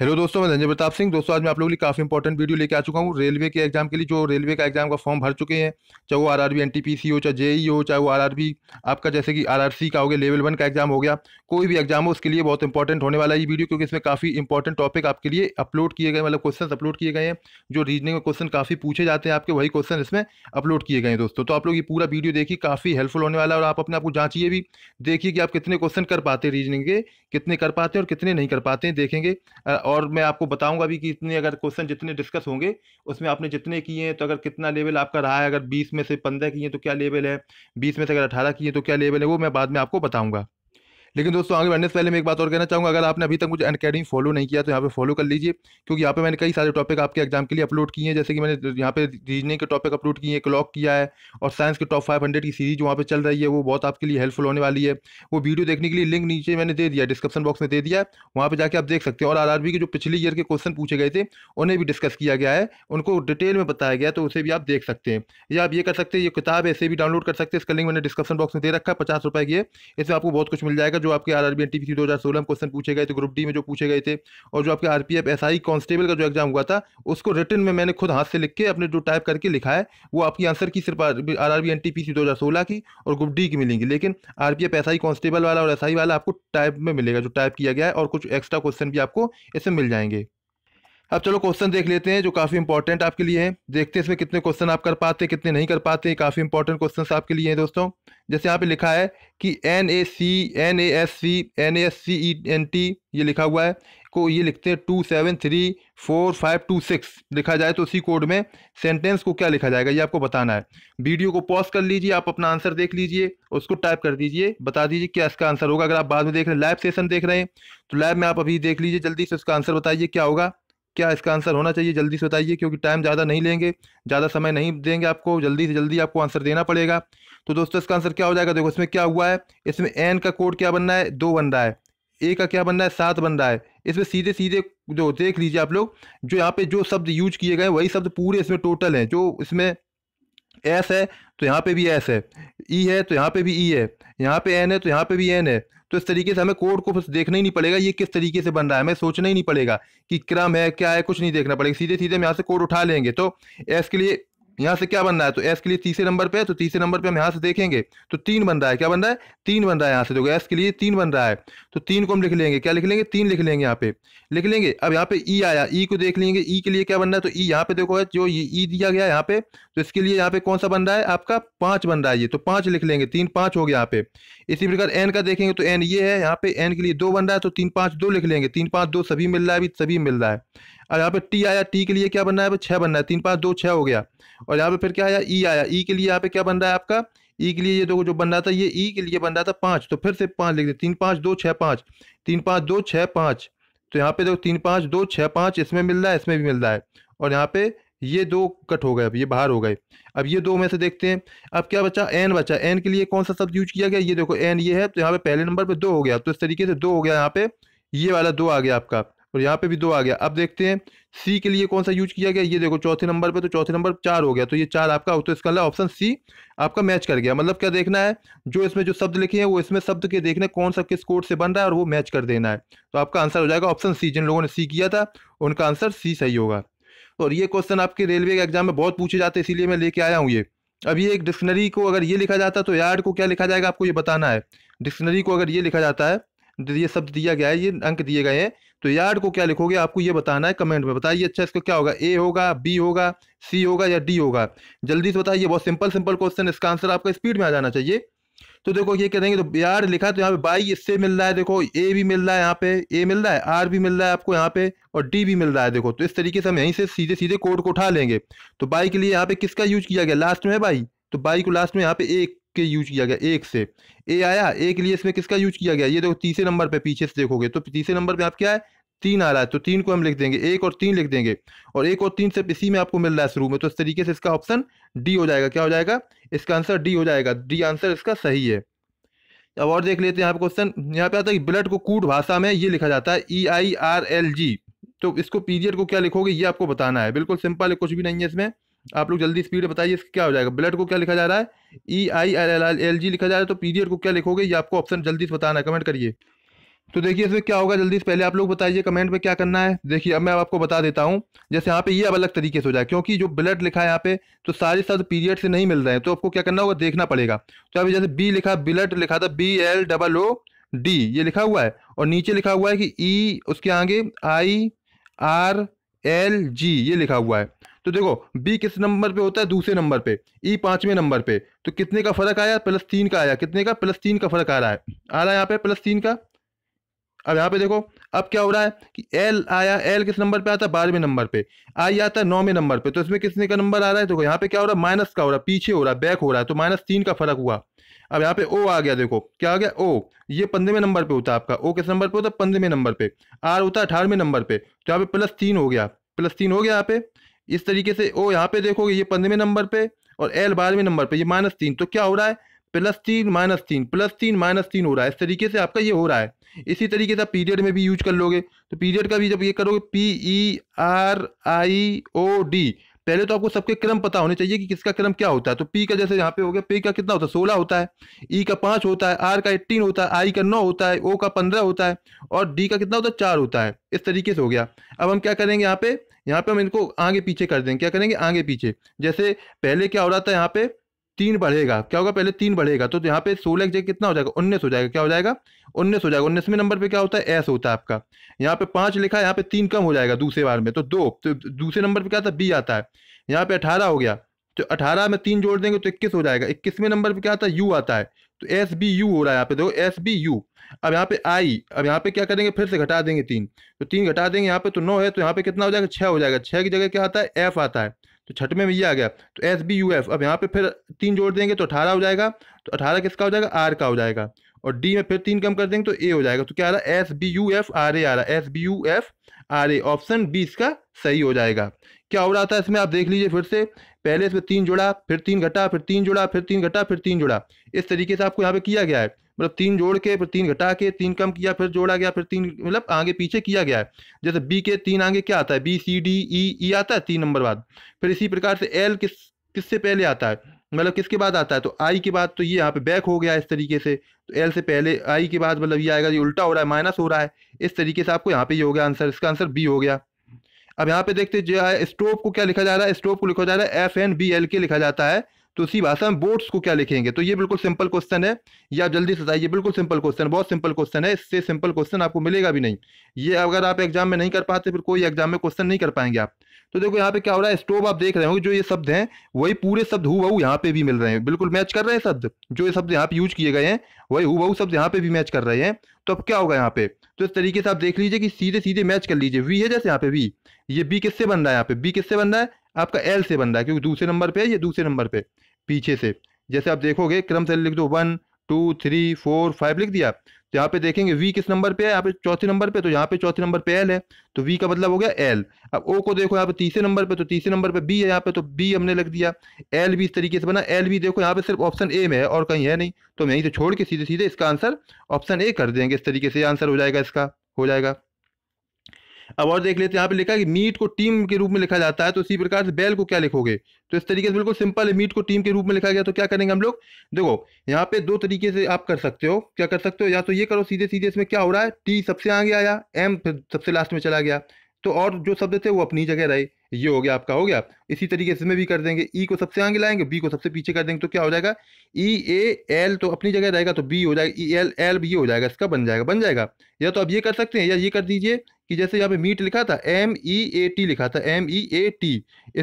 hello दोस्तों मैं धनजय प्रताप सिंह दोस्तों आज मैं आप लोगों के लिए काफ़ी इंपॉर्टेंट वीडियो लेके आ चुका हूँ रेलवे के एग्जाम के लिए जो रेलवे का एग्जाम का फॉर्म भर चुके हैं चाहे वो आरआरबी एनटीपीसी हो चाहे जेई e e हो चाहे वो आरआरबी आपका जैसे कि आरआरसी का हो गया लेवल वन का एग्जाम हो गया कोई भी एग्जाम हो उसके लिए बहुत इंपॉर्टेंट होने वाला ये वीडियो क्योंकि इसमें काफ़ी इंपॉर्टेंट टॉपिक आपके लिए अपलोड किए गए मतलब क्वेश्चन अपलोड किए गए हैं जो रीजनिंग में क्वेश्चन काफ़ी पूछे जाते हैं आपके वही क्वेश्चन इसमें अपलोड किए गए हैं दोस्तों तो आप लोग ये पूरा वीडियो देखिए काफ़ी हेल्पफुल होने वाला है और आप अपने आपको जाँचिए भी देखिए कि आप कितने क्वेश्चन कर पाते हैं रीजनिंग के कितने कर पाते हैं और कितने नहीं कर पाते हैं देखेंगे और मैं आपको बताऊंगा भी कि इतने अगर क्वेश्चन जितने डिस्कस होंगे उसमें आपने जितने किए हैं तो अगर कितना लेवल आपका रहा है अगर बीस में से पंद्रह किए तो क्या लेवल है बीस में से अगर अठारह किए तो क्या लेवल है वो मैं बाद में आपको बताऊँगा लेकिन दोस्तों आगे बढ़ने से पहले मैं एक बात और कहना चाहूँगा अगर आपने अभी तक मुझे अनकेडमी फॉलो नहीं किया तो यहाँ पे फॉलो कर लीजिए क्योंकि यहाँ पे मैंने कई सारे टॉपिक आपके एग्जाम के लिए अपलोड किए हैं जैसे कि मैंने यहाँ पे रीजनिंग के टॉपिक अपलोड किए हैं क्लॉक किया है और साइंस के टॉप फाइव हंड्रेड की सीरीज वहाँ पर चल रही है वो बहुत आपके लिए हेल्पफुल होने वाली है वो वीडियो देखने के लिए लिंक नीचे मैंने दे दिया डिस्क्रिप्शन बॉक्स में दे दिया वहाँ पर जाकर आप देख सकते हैं और आर के जो पिछले ईयर के क्वेश्चन पूछे गए थे उन्हें भी डिस्कस किया गया है उनको डिटेल में बताया गया तो उसे भी आप देख सकते हैं या आप ये कर सकते हैं ये किताब ऐसे भी डाउनलोड कर सकते हैं इसका लिंक मैंने डिस्क्रिप्शन बॉक्स में दे रखा है पचास रुपये की है इसमें आपको बहुत कुछ मिल जाएगा जो आपके R R B N T P दो हज़ार सोलह में क्वेश्चन पूछे गए थे ग्रुप डी में जो पूछे गए थे और जो आपके R P F S I constable का जो एग्जाम हुआ था उसको रिटर्न में मैंने खुद हाथ से लिख के अपने जो टाइप करके लिखा है वो आपकी आंसर की सिर्फ R R B N T P दो हज़ार सोलह की और ग्रुप डी की मिलेंगी लेकिन R P F S I constable वाला और एस आई वाला आपको टाइप में मिलेगा जो टाइप किया गया है और कुछ एक्स्ट्रा क्वेश्चन भी आपको इसमें मिल जाएंगे अब चलो क्वेश्चन देख लेते हैं जो काफ़ी इंपॉर्टेंट आपके लिए हैं देखते हैं इसमें कितने क्वेश्चन आप कर पाते हैं कितने नहीं कर पाते हैं काफ़ी इंपॉर्टेंट क्वेश्चन आपके लिए हैं दोस्तों जैसे यहाँ पे लिखा है कि N A C N A S C N A S C E N T ये लिखा हुआ है को ये लिखते हैं two seven three four five two six लिखा जाए तो उसी कोड में सेंटेंस को क्या लिखा जाएगा ये आपको बताना है वीडियो को पॉज कर लीजिए आप अपना आंसर देख लीजिए उसको टाइप कर दीजिए बता दीजिए क्या इसका आंसर होगा अगर आप बाद में देख रहे हैं लाइव सेशन देख रहे हैं तो लाइव में आप अभी देख लीजिए जल्दी से उसका आंसर बताइए क्या होगा क्या इसका आंसर होना चाहिए जल्दी से बताइए क्योंकि टाइम ज़्यादा नहीं लेंगे ज़्यादा समय नहीं देंगे आपको जल्दी से जल्दी आपको आंसर देना पड़ेगा तो दोस्तों इसका आंसर क्या हो जाएगा देखो इसमें क्या हुआ है इसमें एन का कोड क्या बन रहा है दो बन रहा है ए का क्या बन रहा है सात बन रहा है इसमें सीधे सीधे जो देख लीजिए आप लोग जो यहाँ पे जो शब्द यूज किए गए वही शब्द पूरे इसमें टोटल हैं जो इसमें एस है तो यहाँ पे भी एस है ई e है तो यहाँ पे भी ई e है यहाँ पे एन है तो यहाँ पे भी एन है तो इस तरीके से हमें कोड को देखना ही नहीं पड़ेगा ये किस तरीके से बन रहा है हमें सोचना ही नहीं पड़ेगा कि क्रम है क्या है कुछ नहीं देखना पड़ेगा सीधे सीधे हम यहाँ से कोड उठा लेंगे तो एस के लिए यहाँ से क्या बन रहा है तो एस के लिए तीसरे नंबर पे है तो तीसरे नंबर पे हम यहाँ से देखेंगे तो तीन बन रहा है क्या बन रहा है तीन बन रहा है यहाँ से देखो एस के लिए तीन बन रहा है तो तीन को हम लिख लेंगे क्या लिख लेंगे तीन लिख लेंगे यहाँ पे लिख लेंगे अब यहाँ पे ई e आया ई e को देख लेंगे ई e के लिए क्या बन रहा है तो ई यहाँ पे देखो है जो ई दिया गया यहाँ पे तो इसके लिए यहाँ पे कौन सा बन रहा है आपका पाँच बन रहा है ये तो पाँच लिख लेंगे तीन पाँच हो गया यहाँ पे इसी प्रकार एन का देखेंगे तो एन ये है यहाँ पे एन के लिए दो बन रहा है तो तीन पाँच दो लिख लेंगे तीन पाँच दो सभी मिल रहा है अभी सभी मिल रहा है और यहाँ पे टी आया टी के लिए क्या बनना है छः बनना है तीन पाँच दो छः हो गया और यहाँ पे फिर क्या आया ई e आया ई e के लिए यहाँ पे क्या बन रहा है आपका ई e के लिए ये देखो जो बन रहा था ये ई के लिए बन रहा था पाँच तो फिर से पाँच लिख दे तीन पाँच दो छः पाँच तीन पाँच दो छः पाँच तो यहाँ पे देखो तीन पाँच दो छः पाँच इसमें मिल रहा है इसमें भी मिल रहा है और यहाँ पे ये दो कट हो गए अब ये बाहर हो गए अब ये दो में से देखते हैं अब क्या बचा एन बचा एन के लिए कौन सा शब्द यूज किया गया ये देखो एन ये है तो यहाँ पे पहले नंबर पे दो हो गया तो इस तरीके से दो हो गया यहाँ पे ये वाला दो आ गया आपका और यहाँ पे भी दो आ गया अब देखते हैं सी के लिए कौन सा यूज किया गया ये देखो चौथे नंबर पे तो चौथे नंबर चार हो गया तो ये चार आपका तो इसका ऑप्शन सी आपका मैच कर गया मतलब क्या देखना है जो इसमें जो शब्द लिखे हैं वो इसमें शब्द के देखने कौन सा किस कोड से बन रहा है और वो मैच कर देना है तो आपका आंसर हो जाएगा ऑप्शन सी जिन लोगों ने सी किया था उनका आंसर सी सही होगा और ये क्वेश्चन आपके रेलवे के एग्जाम में बहुत पूछे जाते हैं इसीलिए मैं लेके आया हूँ ये अब ये एक डिक्शनरी को अगर ये लिखा जाता तो यार्ड को क्या लिखा जाएगा आपको ये बताना है डिक्शनरी को अगर ये लिखा जाता है ये शब्द दिया गया है ये अंक दिए गए हैं तो यार्ड को क्या लिखोगे आपको ये बताना है कमेंट में बताइए अच्छा इसका क्या होगा ए होगा बी होगा सी होगा या डी होगा जल्दी से बताइए बहुत सिंपल सिंपल क्वेश्चन इसका आंसर आपका स्पीड में आ जाना चाहिए तो देखो ये कह देंगे तो यार लिखा तो यहाँ पे बाई इससे मिल रहा है देखो ए भी मिल रहा है यहाँ पे ए मिल रहा है आर भी मिल रहा है आपको यहाँ पे और डी भी मिल रहा है देखो तो इस तरीके से हम यहीं से सीधे सीधे कोड को उठा लेंगे तो बाई के लिए यहाँ पे किसका यूज किया गया लास्ट में बाई तो बाई को लास्ट में यहाँ पे एक के यूज किया गया एक से ए आया ए के लिए इसमें किसका यूज किया गया ये देखो तीसरे नंबर पे पीछे से देखोगे तो तीसरे नंबर पे आप क्या है तीन आ रहा है तो तीन को हम लिख देंगे एक और तीन लिख देंगे और एक और तीन सिर्फ इसी में आपको मिल रहा है शुरू में तो इस तरीके से इसका ऑप्शन डी हो जाएगा क्या हो जाएगा इसका आंसर डी हो जाएगा डी आंसर इसका सही है अब और देख लेते हैं यहाँ क्वेश्चन यहाँ पे आता है ब्लड को कूट भाषा में ये लिखा जाता है E I R L G तो इसको पीरियड को क्या लिखोगे ये आपको बताना है बिल्कुल सिंपल है कुछ भी नहीं है इसमें आप लोग जल्दी स्पीड बताइए इसका क्या हो जाएगा ब्लड को क्या लिखा जा रहा है E I L L L G लिखा जा रहा है तो पीरियड को क्या लिखोगे ये आपको ऑप्शन जल्दी से बताना है कमेंट करिए तो देखिए इसमें क्या होगा जल्दी से पहले आप लोग बताइए कमेंट में क्या करना है देखिए अब मैं आपको बता देता हूँ जैसे यहाँ पे ये अब अलग तरीके से हो जाए क्योंकि जो ब्लड लिखा है यहाँ पे तो सारे शब्द पीरियड से नहीं मिल रहे हैं तो आपको क्या करना होगा देखना पड़ेगा तो अभी जैसे बी लिखा ब्लड लिखा था B L double O D ये लिखा हुआ है और नीचे लिखा हुआ है कि ई e, उसके आगे आई आर एल जी ये लिखा हुआ है तो देखो बी किस नंबर पे होता है दूसरे नंबर पे ई e पांचवें नंबर पे तो कितने का फर्क आया प्लस तीन का आया कितने का प्लस तीन का फर्क आ रहा है आ रहा है यहाँ पे प्लस तीन का अब यहाँ पे देखो अब क्या हो रहा है कि एल आया एल किस नंबर पे आता है बारहवें नंबर पे आई आता है नौवें नंबर पे तो इसमें किसने का नंबर आ रहा है देखो यहाँ पे क्या हो रहा है माइनस का हो रहा है पीछे हो रहा है बैक हो रहा है तो माइनस तीन का फर्क हुआ अब यहाँ पे ओ आ गया देखो क्या आ गया ओ ये पंद्रहवें नंबर पे होता है आपका ओ किस नंबर पे होता है पंद्रहवें नंबर पे आर होता है अठारहवें नंबर पे तो यहाँ पे प्लस तीन हो गया प्लस तीन हो गया यहाँ पे इस तरीके से ओ यहाँ पे देखोगे ये पंद्रहवें नंबर पे और एल बारहवें नंबर पे ये माइनस तीन तो क्या हो रहा है प्लस तीन माइनस तीन प्लस तीन माइनस तीन हो रहा है इस तरीके से आपका ये हो रहा है इसी तरीके से आप पीरियड में भी यूज कर लोगे तो पीरियड का भी जब ये करोगे P E R I O D पहले तो आपको सबके क्रम पता होने चाहिए कि किसका क्रम क्या होता है तो पी का जैसे यहाँ पे हो गया पी का कितना होता है सोलह होता है ई e का पाँच होता है आर का एट्टीन होता है आई का नौ होता है ओ का पंद्रह होता है और डी का कितना होता है चार होता है इस तरीके से हो गया अब हम क्या करेंगे यहाँ पे यहाँ पे हम इनको आगे पीछे कर देंगे क्या करेंगे आगे पीछे जैसे पहले क्या हो रहा था यहाँ पे तीन बढ़ेगा क्या होगा पहले तीन बढ़ेगा तो यहाँ पे सोलह एक जगह कितना हो जाएगा उन्नीस हो जाएगा क्या हो जाएगा उन्नीस हो जाएगा उन्नीसवें नंबर पे क्या होता है एस होता है आपका यहाँ पे पांच लिखा है यहाँ पे तीन कम हो जाएगा दूसरे बार में तो दो तो दूसरे नंबर पे क्या था बी आता है यहाँ पे अठारह हो गया तो अठारह में तीन जोड़ देंगे तो इक्कीस हो जाएगा इक्कीसवें नंबर पर क्या आता है यू आता है तो एस बी यू हो रहा है यहाँ पे देखो एस बी यू अब यहाँ पे आई अब यहाँ पे क्या करेंगे फिर से घटा देंगे तीन तो तीन घटा देंगे यहाँ पे तो नौ है तो यहाँ पे कितना हो जाएगा छः हो जाएगा छः की जगह क्या आता है एफ आता है तो छठ में ये आ गया तो एस बी यू एफ अब यहाँ पे फिर तीन जोड़ देंगे तो अठारह हो जाएगा तो अठारह किसका हो जाएगा आर का हो जाएगा और डी में फिर तीन कम कर देंगे तो ए हो जाएगा तो क्या आ रहा है S B U F R A आ रहा है S B U F R A option B इसका सही हो जाएगा क्या हो रहा था इसमें आप देख लीजिए फिर से पहले इसमें तीन जोड़ा फिर तीन घटा फिर तीन जोड़ा फिर तीन घटा फिर तीन जोड़ा इस तरीके से आपको यहाँ पे किया गया है मतलब तीन जोड़ के फिर तीन घटा के तीन कम किया फिर जोड़ा गया फिर तीन मतलब आगे पीछे किया गया है जैसे बी के तीन आगे क्या आता है बी सी डी ई ई आता है तीन नंबर बाद फिर इसी प्रकार से एल किस किससे पहले आता है मतलब किसके बाद आता है तो आई के बाद तो ये यहाँ पे बैक हो गया इस तरीके से तो एल से पहले आई के बाद मतलब ये आएगा ये उल्टा हो रहा है माइनस हो रहा है इस तरीके से आपको यहाँ पे ये हो गया आंसर इसका आंसर बी हो गया अब यहाँ पे देखते जो है स्टोप को क्या लिखा जा रहा है स्टोव को लिखा जा रहा है एफ एन बी एल के लिखा जाता है तो उसी भाषा में बोट्स को क्या लिखेंगे तो ये बिल्कुल सिंपल क्वेश्चन है ये आप जल्दी से बताइए बिल्कुल सिंपल क्वेश्चन बहुत सिंपल क्वेश्चन है इससे सिंपल क्वेश्चन आपको मिलेगा भी नहीं ये अगर आप एग्जाम में नहीं कर पाते फिर कोई एग्जाम में क्वेश्चन नहीं कर पाएंगे आप तो देखो यहाँ पे क्या हो रहा है स्टोव आप देख रहे हो जो ये शब्द हैं वही पूरे शब्द हु बहू यहाँ पे भी मिल रहे हैं बिल्कुल मैच कर रहे हैं शब्द जो ये शब्द यहाँ पे यूज किए गए हैं वही हु बहू शब्द यहाँ पे भी मैच कर रहे हैं तो अब क्या होगा यहाँ पे तो इस तरीके से आप देख लीजिए कि सीधे सीधे मैच कर लीजिए वी है जैसे यहाँ पे वी ये बी किससे बन रहा है यहाँ पे बी किससे बन रहा है आपका एल से बन रहा है क्योंकि दूसरे नंबर पे है ये दूसरे नंबर पे पीछे से जैसे आप देखोगे क्रम से लिख दो one two three four five लिख दिया तो यहाँ पे देखेंगे वी किस नंबर पे है यहाँ पे चौथे नंबर पे तो यहाँ पे चौथे नंबर पे एल है तो वी का मतलब हो गया एल अब ओ को देखो यहाँ पे तीसरे नंबर पे तो तीसरे नंबर पे बी है यहाँ पे तो बी हमने लग दिया एल भी इस तरीके से बना एल भी देखो यहाँ पे सिर्फ ऑप्शन ए में है और कहीं है नहीं तो हम यहीं से छोड़ के सीधे सीधे इसका आंसर ऑप्शन ए कर देंगे इस तरीके से आंसर हो जाएगा इसका हो जाएगा अब और देख लेते हैं यहाँ पे लिखा है कि मीट को टीम के रूप में लिखा जाता है तो इसी प्रकार से बैल को क्या लिखोगे तो इस तरीके से बिल्कुल सिंपल है मीट को टीम के रूप में लिखा गया तो क्या करेंगे हम लोग देखो यहाँ पे दो तरीके से आप कर सकते हो क्या कर सकते हो या तो ये करो सीधे सीधे इसमें क्या हो रहा है टी सबसे आगे आया एम सबसे लास्ट में चला गया तो और जो शब्द थे वो अपनी जगह रहे ये हो गया आपका हो गया इसी तरीके से इसमें भी कर देंगे ई e को सबसे आगे लाएंगे बी को सबसे पीछे कर देंगे तो क्या हो जाएगा ई ए एल तो अपनी जगह रहेगा तो बी हो जाएगा ई एल एल ये हो जाएगा इसका बन जाएगा बन जाएगा या तो आप ये कर सकते हैं या ये कर दीजिए कि जैसे यहाँ पे मीट लिखा था एम ई ए टी लिखा था एम ई ए टी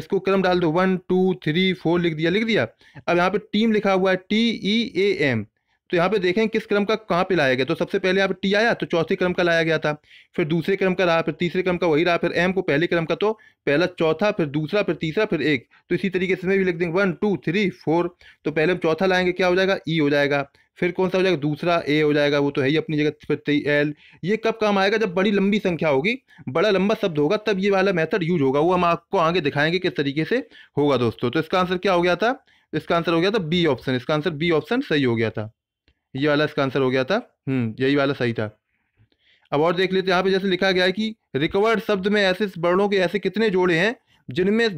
इसको क्रम डाल दो वन टू थ्री फोर लिख दिया लिख दिया अब यहाँ पे टीम लिखा हुआ है टी ई ए एम तो यहाँ पे देखें किस क्रम का कहाँ पे लाया गया तो सबसे पहले यहाँ पे टी आया तो चौथे क्रम का लाया गया था फिर दूसरे क्रम का रहा फिर तीसरे क्रम का वही रहा फिर एम को पहले क्रम का तो पहला चौथा फिर दूसरा फिर तीसरा फिर एक तो इसी तरीके से भी लिख देंगे वन टू थ्री फोर तो पहले हम चौथा लाएंगे क्या हो जाएगा ई e हो जाएगा फिर कौन सा हो जाएगा दूसरा ए हो जाएगा वो तो है ही अपनी जगह फिर एल ये कब काम आएगा जब बड़ी लंबी संख्या होगी बड़ा लंबा शब्द होगा तब ये वाला मेथड यूज होगा वो हम आपको आगे दिखाएंगे किस तरीके से होगा दोस्तों तो इसका आंसर क्या हो गया था इसका आंसर हो गया था बी ऑप्शन इसका आंसर बी ऑप्शन सही हो गया था ये वाला इसका आंसर हो गया था हम्म, यही वाला सही था अब और देख लेते हैं यहाँ पे जैसे लिखा गया है कि रिकवर्ड शब्द में ऐसे वर्णों के ऐसे कितने जोड़े हैं जिनमें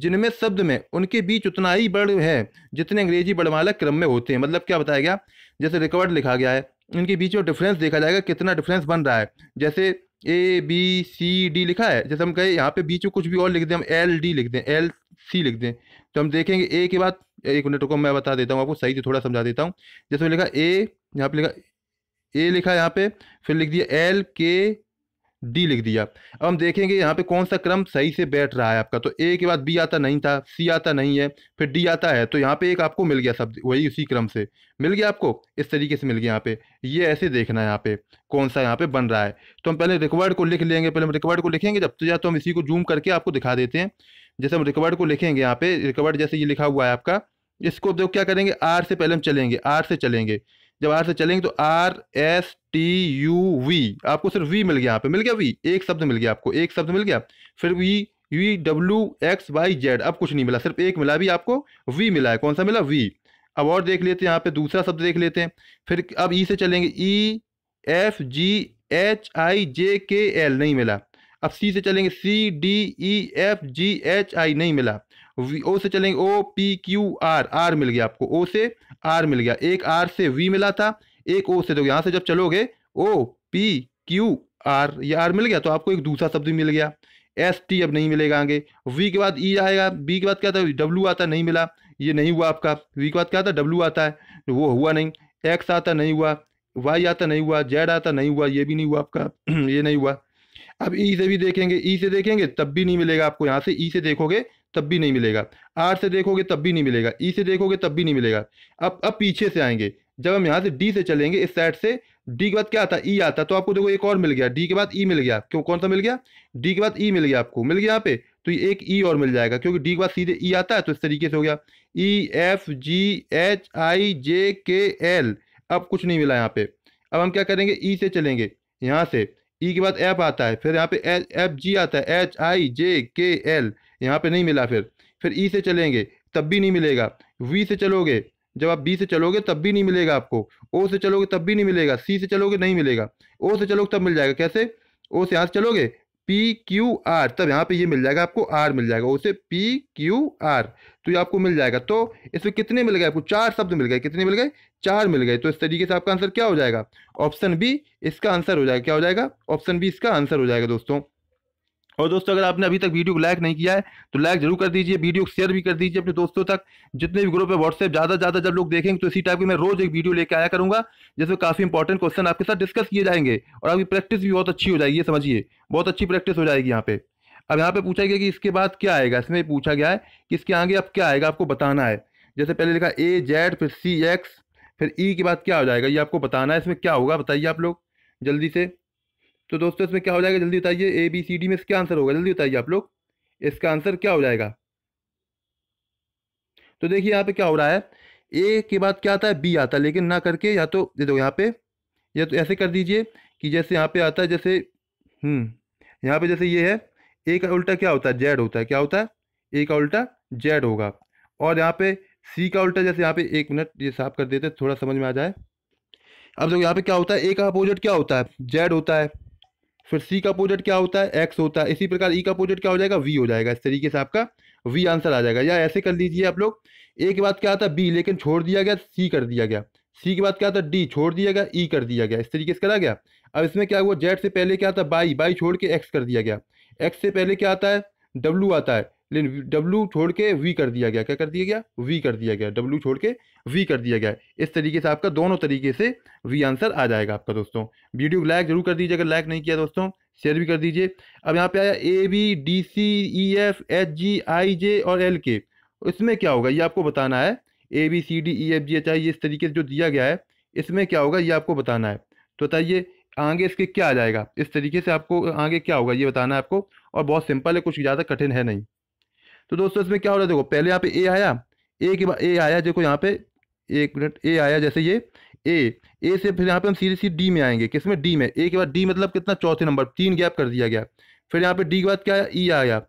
जिनमें शब्द में उनके बीच उतना ही बड़ है जितने अंग्रेजी बड़माला क्रम में होते हैं मतलब क्या बताया गया जैसे रिकॉर्ड लिखा गया है इनके बीच में डिफरेंस देखा जाएगा कितना डिफरेंस बन रहा है जैसे ए बी सी डी लिखा है जैसे हम कहें यहाँ पे बीच में कुछ भी और लिख दें हम एल डी लिख दें एल सी लिख दें तो हम देखेंगे ए के बाद एक मिनट को मैं बता देता हूँ आपको सही से थोड़ा समझा देता हूँ जैसे लिखा ए यहाँ पे लिखा ए लिखा यहाँ पे फिर लिख दिया एल के डी लिख दिया अब हम देखेंगे यहाँ पे कौन सा क्रम सही से बैठ रहा है आपका तो ए के बाद बी आता नहीं था सी आता नहीं है फिर डी आता है तो यहाँ पे एक आपको मिल गया सब वही उसी क्रम से मिल गया आपको इस तरीके से मिल गया यहाँ पे ये ऐसे देखना है यहाँ पे कौन सा यहाँ पे बन रहा है तो हम पहले रिकवर्ड को लिख लेंगे पहले हम रिकवर्ड को लिखेंगे जब तो या तो हम इसी को जूम करके आपको दिखा देते हैं जैसे हम रिकवर्ड को लिखेंगे यहाँ पे रिकवर्ड जैसे ये लिखा हुआ है आपका इसको देखो क्या करेंगे आर से पहले हम चलेंगे आर से चलेंगे जब आर से चलेंगे तो R S T U V आपको सिर्फ वी मिल गया यहाँ पे मिल गया वी एक शब्द मिल गया आपको एक शब्द मिल गया फिर V V W X Y Z अब कुछ नहीं मिला सिर्फ एक मिला भी आपको वी मिला है कौन सा मिला वी अब और देख लेते हैं यहाँ पे दूसरा शब्द देख लेते हैं फिर अब ई e से चलेंगे ई एफ जी एच आई जे के एल नहीं मिला अब सी से चलेंगे C D E F G H I नहीं मिला ओ से चलेंगे O P Q R R मिल गया आपको ओ से आर मिल गया एक आर से वी मिला था एक ओ से तो यहाँ से जब चलोगे ओ पी क्यू आर ये आर मिल गया तो आपको एक दूसरा शब्द मिल गया एस टी अब नहीं मिलेगा आगे वी के बाद ई e आएगा बी के बाद क्या था डब्ल्यू आता नहीं मिला ये नहीं हुआ आपका वी के बाद क्या आता डब्ल्यू आता है तो वो हुआ नहीं एक्स आता नहीं हुआ वाई आता नहीं हुआ जेड आता नहीं हुआ ये भी नहीं हुआ आपका ये नहीं हुआ अब ई e से भी देखेंगे ई e से देखेंगे तब भी नहीं मिलेगा आपको यहाँ से ई से देखोगे तब भी नहीं मिलेगा आर से देखोगे तब भी नहीं मिलेगा ई से देखोगे तब भी नहीं मिलेगा अब अब पीछे से आएंगे जब हम यहाँ से डी से चलेंगे इस साइड से डी के बाद क्या आता है ई e आता तो आपको देखो एक और मिल गया डी के बाद ई e मिल गया क्यों कौन सा मिल गया डी के बाद ई e मिल गया आपको मिल गया यहाँ पे तो ये एक ई और मिल जाएगा क्योंकि डी के बाद सीधे ई आता है तो इस तरीके से हो गया ई एफ जी एच आई जे के एल अब कुछ नहीं मिला यहाँ पे अब हम क्या करेंगे ई से चलेंगे यहाँ से ई के बाद एफ आता है फिर यहाँ पे एफ जी आता है एच आई जे के एल यहाँ पे नहीं मिला फिर फिर ई से चलेंगे तब भी नहीं मिलेगा वी से चलोगे जब आप बी से चलोगे तब भी नहीं मिलेगा आपको ओ से चलोगे तब भी नहीं मिलेगा सी से चलोगे नहीं मिलेगा ओ से चलोगे तब मिल जाएगा कैसे ओ से यहाँ से चलोगे पी क्यू आर तब यहाँ पे ये मिल जाएगा आपको आर मिल जाएगा ओ से पी क्यू आर तो ये आपको मिल जाएगा तो इसमें कितने मिल गए आपको चार शब्द मिल गए कितने मिल गए चार मिल गए तो इस तरीके से आपका आंसर क्या हो जाएगा ऑप्शन बी इसका आंसर हो जाएगा क्या हो जाएगा ऑप्शन बी इसका आंसर हो जाएगा दोस्तों और दोस्तों अगर आपने अभी तक वीडियो को लाइक नहीं किया है तो लाइक जरूर कर दीजिए वीडियो को शेयर भी कर दीजिए अपने दोस्तों तक जितने भी ग्रुप है व्हाट्सएप ज़्यादा ज़्यादा जब लोग देखेंगे तो इसी टाइप की मैं रोज एक वीडियो लेकर आया करूँगा जिसमें काफ़ी इंपॉर्टेंट क्वेश्चन आपके साथ डिस्कस किए जाएंगे और आपकी प्रैक्टिस भी बहुत अच्छी हो जाएगी समझिए बहुत अच्छी प्रैक्टिस हो जाएगी यहाँ पे अब यहाँ पे पूछा गया कि इसके बाद क्या आएगा इसमें पूछा गया है कि इसके आगे अब क्या आएगा आपको बताना है जैसे पहले लिखा ए जेड फिर सी एक्स फिर ई e के बाद क्या हो जाएगा ये आपको बताना है इसमें क्या होगा बताइए आप लोग जल्दी से तो दोस्तों इसमें क्या हो जाएगा जल्दी बताइए ए बी सी डी में इसका आंसर होगा जल्दी बताइए आप लोग इसका आंसर क्या हो जाएगा तो देखिए यहाँ पे क्या हो रहा है ए के बाद क्या आता है बी आता है लेकिन ना करके या तो दे दो यहाँ पे या तो ऐसे कर दीजिए कि जैसे यहाँ पे आता है जैसे हम्म यहाँ पे जैसे ये है ए का उल्टा क्या होता है जेड होता है क्या होता है ए का उल्टा जेड होगा और यहाँ पे सी का उल्टा जैसे यहाँ पे एक मिनट ये साफ कर देते थोड़ा समझ में आ जाए अब देखो यहाँ पे क्या होता है ए का अपोजिट क्या होता है जेड होता है फिर सी का अपोजिट क्या होता है एक्स होता है इसी प्रकार ई e का अपोजिट क्या हो जाएगा वी हो जाएगा इस तरीके से आपका वी आंसर आ जाएगा या ऐसे कर लीजिए आप लोग ए के बाद क्या आता है बी लेकिन छोड़ दिया गया सी कर दिया गया सी के बाद क्या आता है डी छोड़ दिया गया ई e कर दिया गया इस तरीके से करा गया अब इसमें क्या हुआ जेड से पहले क्या आता है बाई बाई छोड़ के एक्स कर दिया गया एक्स से पहले क्या आता है डब्लू आता है लेकिन W छोड़ के वी कर दिया गया क्या कर दिया गया वी कर दिया गया डब्लू छोड़ के वी कर दिया गया इस तरीके से आपका दोनों तरीके से वी आंसर आ जाएगा आपका दोस्तों वीडियो को लाइक जरूर कर दीजिए अगर लाइक नहीं किया दोस्तों शेयर भी कर दीजिए अब यहाँ पे आया A B D C E F H G I J और एल के इसमें क्या होगा ये आपको बताना है A B C D E F G H I इस तरीके से जो दिया गया है इसमें क्या होगा ये आपको बताना है तो बताइए आगे इसके क्या आ जाएगा इस तरीके से आपको आगे क्या होगा ये बताना है आपको और बहुत सिंपल है कुछ ज़्यादा कठिन है नहीं तो दोस्तों इसमें क्या हो रहा है देखो पहले यहाँ पे ए आया ए के बाद ए आया देखो यहाँ पे एक मिनट ए आया जैसे ये ए ए से फिर यहाँ पे हम सीधे सीधे डी में आएंगे किसमें डी में ए के बाद डी मतलब कितना चौथे नंबर तीन गैप कर दिया गया फिर यहाँ पे डी के बाद क्या आया ई e आया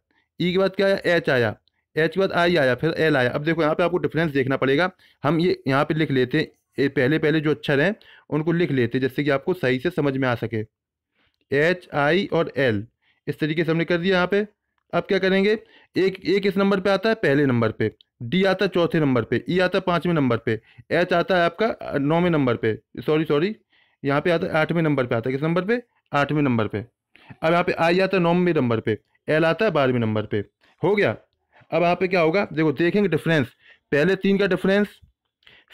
ई e के बाद क्या आया एच आया एच के बाद आई आया फिर एल आया अब देखो यहाँ पे आपको डिफरेंस देखना पड़ेगा हम ये यहाँ पे लिख लेते हैं ए पहले पहले जो अक्षर हैं उनको लिख लेते जिससे कि आपको सही से समझ में आ सके एच आई और एल इस तरीके से हमने कर दिया यहाँ पे अब क्या करेंगे एक ए किस नंबर पे आता है पहले नंबर पे डी आता है चौथे नंबर पे ई e आता है पाँचवें नंबर पे एच आता है आपका नौवें नंबर पे सॉरी सॉरी यहाँ पे आता है आठवें नंबर पे आता है किस नंबर पे आठवें नंबर पे अब यहाँ पे आई आता है नौवें नंबर पे एल आता है बारहवें नंबर पे हो गया अब यहाँ पे क्या होगा देखो देखेंगे डिफरेंस पहले तीन का डिफरेंस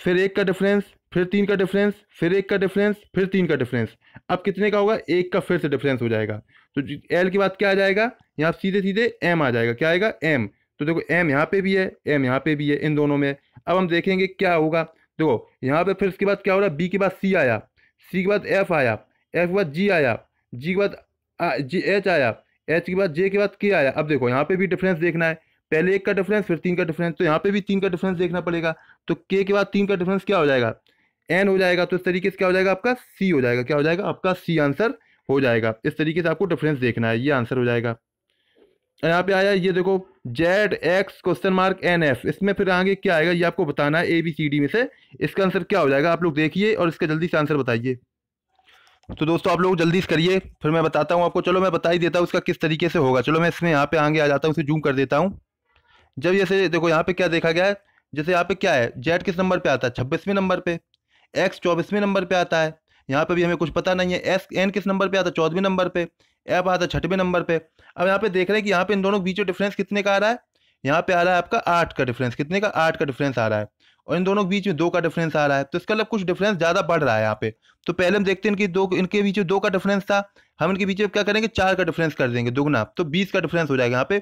फिर एक का डिफरेंस फिर तीन का डिफरेंस फिर एक का डिफरेंस फिर तीन का डिफरेंस अब कितने का होगा एक का फिर से डिफरेंस हो जाएगा तो एल के बाद क्या आ जाएगा यहाँ सीधे सीधे एम आ जाएगा क्या आएगा एम तो देखो एम यहाँ पे भी है एम यहाँ पे भी है इन दोनों में अब हम देखेंगे क्या होगा देखो यहाँ पे फिर इसके बाद क्या हो रहा है बी के बाद सी आया सी के बाद एफ आया एफ के बाद जी आया जी के बाद जी एच आया एच के बाद जे के बाद के आया अब देखो यहाँ पे भी डिफरेंस देखना है पहले एक का डिफरेंस फिर तीन का डिफरेंस तो यहाँ पे भी तीन का डिफरेंस देखना पड़ेगा तो के के बाद तीन का डिफरेंस क्या हो जाएगा एन हो जाएगा तो इस तरीके से क्या हो जाएगा आपका सी हो जाएगा क्या हो जाएगा आपका सी आंसर हो जाएगा इस तरीके से आपको डिफरेंस देखना है ये आंसर हो जाएगा यहाँ पे आया ये देखो Z X question mark N F इसमें फिर आगे क्या आएगा ये आपको बताना है ए बी सी डी में से इसका आंसर क्या हो जाएगा आप लोग देखिए और इसका जल्दी से आंसर बताइए तो दोस्तों आप लोग जल्दी से करिए फिर मैं बताता हूँ आपको चलो मैं बता ही देता हूँ इसका किस तरीके से होगा चलो मैं इसमें यहाँ पे आगे आ जाता हूँ इसे जूम कर देता हूँ जब जैसे देखो यहाँ पे क्या देखा गया है जैसे यहाँ पे क्या है जेड किस नंबर पे आता है छब्बीसवें नंबर पे एक्स चौबीसवें नंबर पे आता है यहाँ पे भी हमें कुछ पता नहीं है एस एन किस नंबर पे आता है चौदहवें नंबर पे एफ आता है छठवें नंबर पे अब यहाँ पे देख रहे हैं कि यहाँ पे इन दोनों के बीच डिफरेंस कितने का आ रहा है यहाँ पे आ रहा है आपका आठ का डिफरेंस कितने का आठ का डिफरेंस आ रहा है और इन दोनों के बीच में दो का डिफरेंस आ रहा है तो इसका मतलब कुछ डिफरेंस ज़्यादा बढ़ रहा है यहाँ पे तो पहले हम देखते हैं इनकी दो इनके बीच में दो का डिफरेंस था हम इनके बीच में क्या करेंगे चार का डिफरेंस कर देंगे दोगुना तो बीस का डिफरेंस हो जाएगा यहाँ पे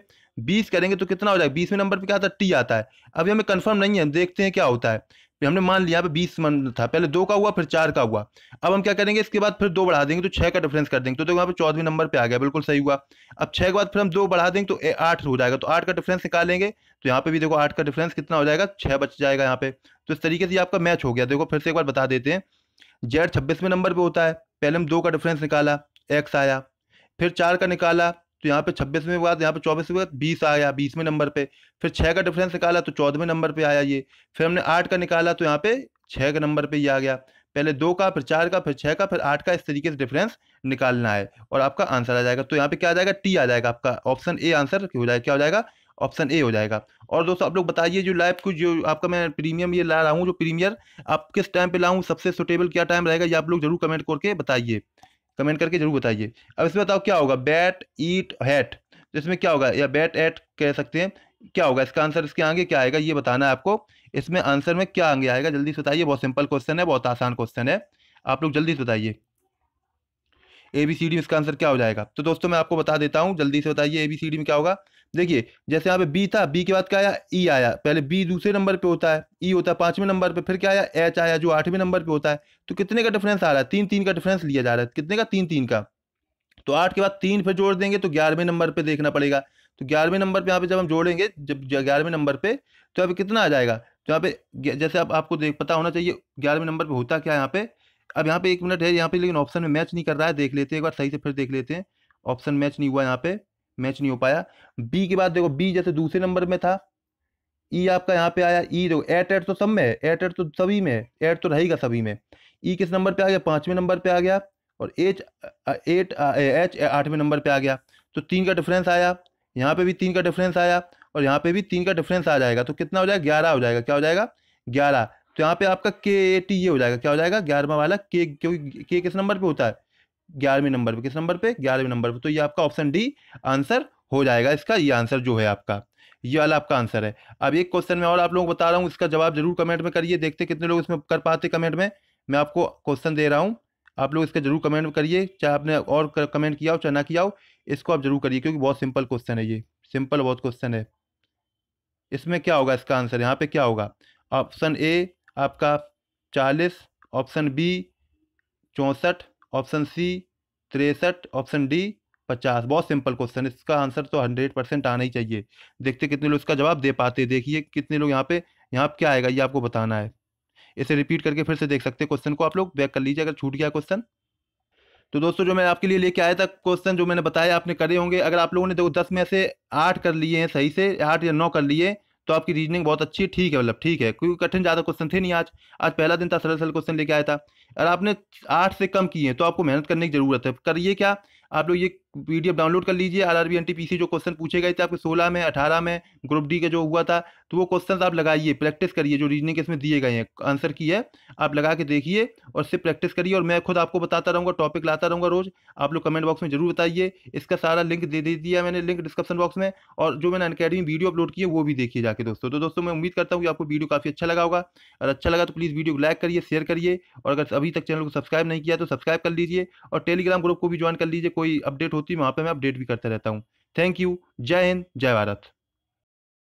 बीस करेंगे तो कितना हो जाएगा बीसवें नंबर पर क्या आता है टी आता है अभी हमें कन्फर्म नहीं है देखते हैं क्या होता है हमने मान लिया यहाँ पे बीस मन था पहले दो का हुआ फिर चार का हुआ अब हम क्या करेंगे इसके बाद फिर दो बढ़ा देंगे तो छः का डिफरेंस कर देंगे तो देखो यहाँ पे चौदह नंबर पे आ गया बिल्कुल सही हुआ अब छः के बाद फिर हम दो बढ़ा देंगे तो आठ हो जाएगा तो आठ का डिफरेंस निकालेंगे तो यहाँ पे भी देखो आठ का डिफरेंस कितना हो जाएगा छः बच जाएगा यहाँ पे तो इस तरीके से आपका मैच हो गया देखो फिर से एक बार बता देते हैं जेड छब्बीसवें नंबर पर होता है पहले हम दो का डिफरेंस निकाला एक्स आया फिर चार का निकाला तो यहाँ पे छब्बीसवें बाद तो यहाँ पे चौबीसवें बाद बीस आया बीसवें नंबर पे फिर छः का डिफरेंस निकाला तो चौदहवें नंबर पे आया ये फिर हमने आठ का निकाला तो यहाँ पे छः के नंबर पे ये आ गया पहले दो का फिर चार का फिर छः का फिर आठ का इस तरीके से डिफरेंस निकालना है और आपका आंसर आ जाएगा तो यहाँ पे क्या आ जाएगा टी आ जाएगा आपका ऑप्शन ए आंसर हो जाएगा क्या हो जाएगा ऑप्शन ए हो जाएगा और दोस्तों आप लोग बताइए जो लाइव को जो आपका मैं प्रीमियम ये ला रहा हूँ जो प्रीमियर आप किस टाइम पे लाऊँ सबसे सुटेबल क्या टाइम रहेगा ये आप लोग जरूर कमेंट करके बताइए कमेंट करके जरूर बताइए अब इसमें बताओ क्या होगा बैट ईट हैट तो इसमें क्या होगा या बैट एट कह सकते हैं क्या होगा इसका आंसर इसके आगे क्या आएगा ये बताना है आपको इसमें आंसर में क्या आगे आएगा जल्दी से बताइए बहुत सिंपल क्वेश्चन है बहुत आसान क्वेश्चन है आप लोग जल्दी से बताइए ए बी सी डी में इसका आंसर क्या हो जाएगा तो दोस्तों मैं आपको बता देता हूँ जल्दी से बताइए ए बी सी डी में क्या होगा देखिए जैसे यहाँ पे बी था बी के बाद क्या आया ई e आया पहले बी दूसरे नंबर पे होता है ई e होता है पांचवें नंबर पे फिर क्या आया एच आया जो आठवें नंबर पे होता है तो कितने का डिफरेंस आ रहा है तीन तीन का डिफरेंस लिया जा रहा है कितने का तीन तीन का तो आठ के बाद तीन फिर जोड़ देंगे तो ग्यारहवें नंबर पर देखना पड़ेगा तो ग्यारहवें नंबर पर यहाँ पे जब हम जोड़ेंगे जब ग्यारहवें नंबर पर तो यहाँ पे कितना आ जाएगा तो यहाँ पे जैसे आप आपको देख पता होना चाहिए ग्यारहवें नंबर पर होता क्या यहाँ पे अब यहाँ पे एक मिनट है यहाँ पे लेकिन ऑप्शन में मैच नहीं कर रहा है देख लेते हैं एक बार सही से फिर देख लेते हैं ऑप्शन मैच नहीं हुआ यहाँ पे मैच नहीं हो पाया बी के बाद देखो बी जैसे दूसरे नंबर में था ई e आपका यहाँ पे आया ई e देखो एट एट तो सब में है एट एट तो सभी में है एट तो रहेगा सभी में ई e किस नंबर पे आ गया पाँचवें नंबर पे आ गया और एच एट एच आठवें नंबर पे आ गया तो तीन का डिफरेंस आया यहाँ पे भी तीन का डिफरेंस आया और यहाँ पे भी तीन का डिफरेंस आ जाएगा तो कितना हो जाएगा ग्यारह हो जाएगा क्या हो जाएगा ग्यारह तो यहाँ पे आपका के टी ये हो जाएगा क्या हो जाएगा ग्यारहवा वाला के क्योंकि के किस नंबर पे होता है ग्यारहवें नंबर पे किस नंबर पे ग्यारहवें नंबर पे तो ये आपका ऑप्शन डी आंसर हो जाएगा इसका ये आंसर जो है आपका ये वाला आपका आंसर है अब एक क्वेश्चन में और आप लोगों को बता रहा हूँ इसका जवाब जरूर कमेंट में करिए देखते कितने लोग इसमें कर पाते कमेंट में मैं आपको क्वेश्चन दे रहा हूँ आप लोग इसका जरूर कमेंट करिए चाहे आपने और कमेंट किया हो चाहे ना किया हो इसको आप जरूर करिए क्योंकि बहुत सिंपल क्वेश्चन है ये सिंपल बहुत क्वेश्चन है इसमें क्या होगा इसका आंसर यहाँ पे क्या होगा ऑप्शन ए आपका चालीस ऑप्शन बी चौंसठ ऑप्शन सी तिरसठ ऑप्शन डी पचास बहुत सिंपल क्वेश्चन इसका आंसर तो हंड्रेड परसेंट आना ही चाहिए देखते कितने लोग इसका जवाब दे पाते देखिए कितने लोग यहाँ पे यहाँ क्या आएगा ये आपको बताना है इसे रिपीट करके फिर से देख सकते हैं क्वेश्चन को आप लोग बैक कर लीजिए अगर छूट गया क्वेश्चन तो दोस्तों जो मैं आपके लिए लेके आया था क्वेश्चन जो मैंने बताया आपने करे होंगे अगर आप लोगों ने देखो दस में से आठ कर लिए हैं सही से आठ या नौ कर लिए तो आपकी रीजनिंग बहुत अच्छी है ठीक है मतलब ठीक है क्योंकि कठिन ज़्यादा क्वेश्चन थे नहीं आज आज पहला दिन था सरल सरल क्वेश्चन लेके आया था और आपने आठ से कम किए हैं तो आपको मेहनत करने की ज़रूरत है करिए क्या आप लोग ये पीडीएफ डाउनलोड कर लीजिए आर आर जो क्वेश्चन पूछे गए थे आपके सोलह में अठारह में ग्रुप डी का जो हुआ था तो वो क्वेश्चन आप लगाइए प्रैक्टिस करिए जो रीजनिंग इसमें दिए गए हैं आंसर की है आप लगा के देखिए और सिर्फ प्रैक्टिस करिए और मैं खुद आपको बताता रहूँगा टॉपिक लाता रहूँगा रोज़ आप लोग कमेंट बॉक्स में जरूर बताइए इसका सारा लिंक दे दे दिया मैंने लिंक डिस्क्रिप्शन बॉक्स में और जो मैंने अकेडमी वीडियो अपलोड की है वो भी देखिए जाके दोस्तों तो दोस्तों मैं उम्मीद करता हूँ कि आपको वीडियो काफ़ी अच्छा लगा होगा और अच्छा लगा तो प्लीज़ वीडियो को लाइक करिए शेयर करिए और अगर अभी तक चैनल को सब्सक्राइब नहीं किया तो सब्सक्राइब कर लीजिए और टेलीग्राम ग्रुप को भी ज्वाइन कर लीजिए कोई अपडेट होती है वहाँ पर मैं अपडेट भी करता रहता हूँ थैंक यू जय हिंद जय भारत